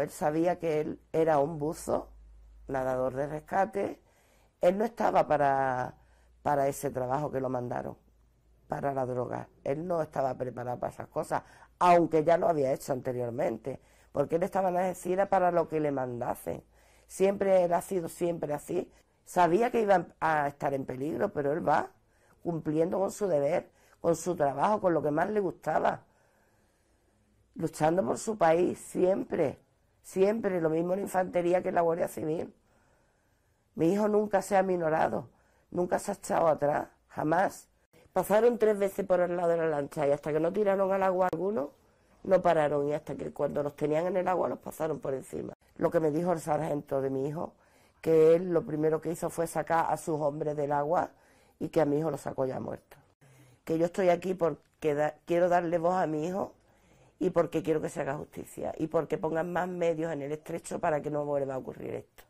él sabía que él era un buzo, nadador de rescate. Él no estaba para, para ese trabajo que lo mandaron, para la droga. Él no estaba preparado para esas cosas, aunque ya lo había hecho anteriormente, porque él estaba en la para lo que le mandasen. Siempre él ha sido siempre así. Sabía que iba a estar en peligro, pero él va cumpliendo con su deber, con su trabajo, con lo que más le gustaba luchando por su país siempre. Siempre, lo mismo en infantería que en la Guardia Civil. Mi hijo nunca se ha minorado, nunca se ha echado atrás, jamás. Pasaron tres veces por el lado de la lancha y hasta que no tiraron al agua alguno, no pararon y hasta que cuando los tenían en el agua los pasaron por encima. Lo que me dijo el sargento de mi hijo, que él lo primero que hizo fue sacar a sus hombres del agua y que a mi hijo lo sacó ya muerto. Que yo estoy aquí porque quiero darle voz a mi hijo y porque quiero que se haga justicia y porque pongan más medios en el estrecho para que no vuelva a ocurrir esto.